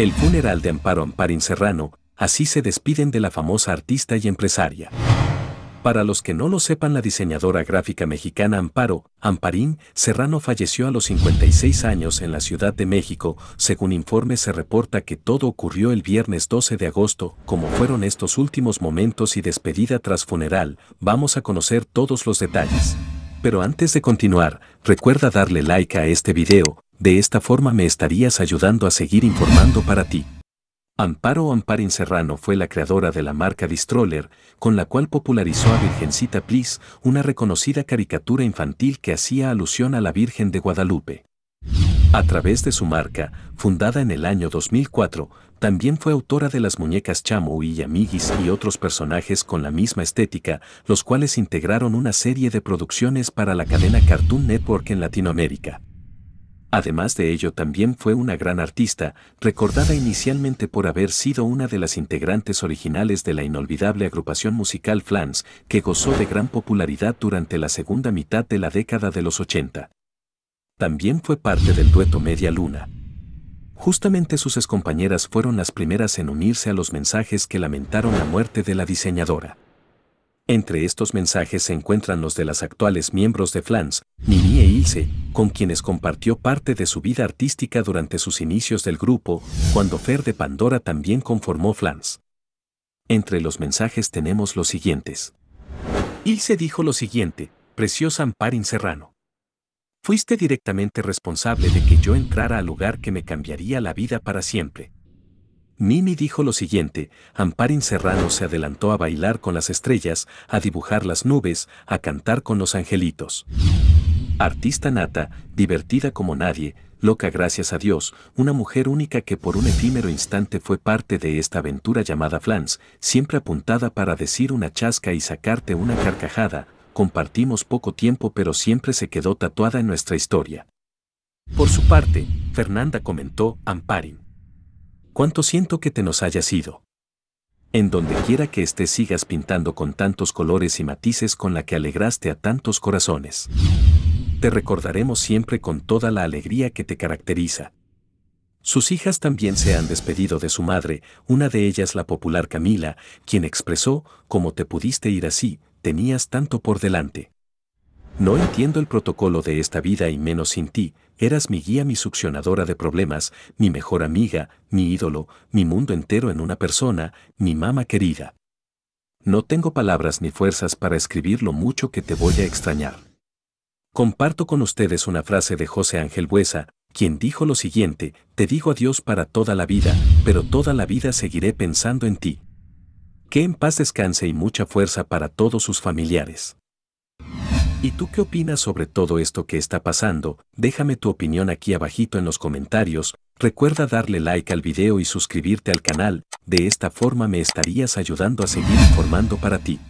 El funeral de Amparo Amparín Serrano, así se despiden de la famosa artista y empresaria. Para los que no lo sepan, la diseñadora gráfica mexicana Amparo Amparín Serrano falleció a los 56 años en la Ciudad de México. Según informes se reporta que todo ocurrió el viernes 12 de agosto, como fueron estos últimos momentos y despedida tras funeral, vamos a conocer todos los detalles. Pero antes de continuar, recuerda darle like a este video, de esta forma me estarías ayudando a seguir informando para ti. Amparo Amparin Serrano fue la creadora de la marca Distroller, con la cual popularizó a Virgencita Please, una reconocida caricatura infantil que hacía alusión a la Virgen de Guadalupe. A través de su marca, fundada en el año 2004, también fue autora de las muñecas Chamo y Amiguis y otros personajes con la misma estética, los cuales integraron una serie de producciones para la cadena Cartoon Network en Latinoamérica. Además de ello también fue una gran artista, recordada inicialmente por haber sido una de las integrantes originales de la inolvidable agrupación musical Flans, que gozó de gran popularidad durante la segunda mitad de la década de los 80. También fue parte del dueto Media Luna. Justamente sus excompañeras fueron las primeras en unirse a los mensajes que lamentaron la muerte de la diseñadora. Entre estos mensajes se encuentran los de las actuales miembros de Flans, Nini e Ilse, con quienes compartió parte de su vida artística durante sus inicios del grupo, cuando Fer de Pandora también conformó Flans. Entre los mensajes tenemos los siguientes. Ilse dijo lo siguiente, preciosa Amparín Serrano. Fuiste directamente responsable de que yo entrara al lugar que me cambiaría la vida para siempre. Mimi dijo lo siguiente, Amparin Serrano se adelantó a bailar con las estrellas, a dibujar las nubes, a cantar con los angelitos. Artista nata, divertida como nadie, loca gracias a Dios, una mujer única que por un efímero instante fue parte de esta aventura llamada Flans, siempre apuntada para decir una chasca y sacarte una carcajada, compartimos poco tiempo pero siempre se quedó tatuada en nuestra historia. Por su parte, Fernanda comentó, Amparin cuánto siento que te nos hayas ido. En donde quiera que estés sigas pintando con tantos colores y matices con la que alegraste a tantos corazones. Te recordaremos siempre con toda la alegría que te caracteriza. Sus hijas también se han despedido de su madre, una de ellas la popular Camila, quien expresó, como te pudiste ir así, tenías tanto por delante. No entiendo el protocolo de esta vida y menos sin ti, eras mi guía, mi succionadora de problemas, mi mejor amiga, mi ídolo, mi mundo entero en una persona, mi mamá querida. No tengo palabras ni fuerzas para escribir lo mucho que te voy a extrañar. Comparto con ustedes una frase de José Ángel Buesa, quien dijo lo siguiente, te digo adiós para toda la vida, pero toda la vida seguiré pensando en ti. Que en paz descanse y mucha fuerza para todos sus familiares. ¿Y tú qué opinas sobre todo esto que está pasando? Déjame tu opinión aquí abajito en los comentarios, recuerda darle like al video y suscribirte al canal, de esta forma me estarías ayudando a seguir informando para ti.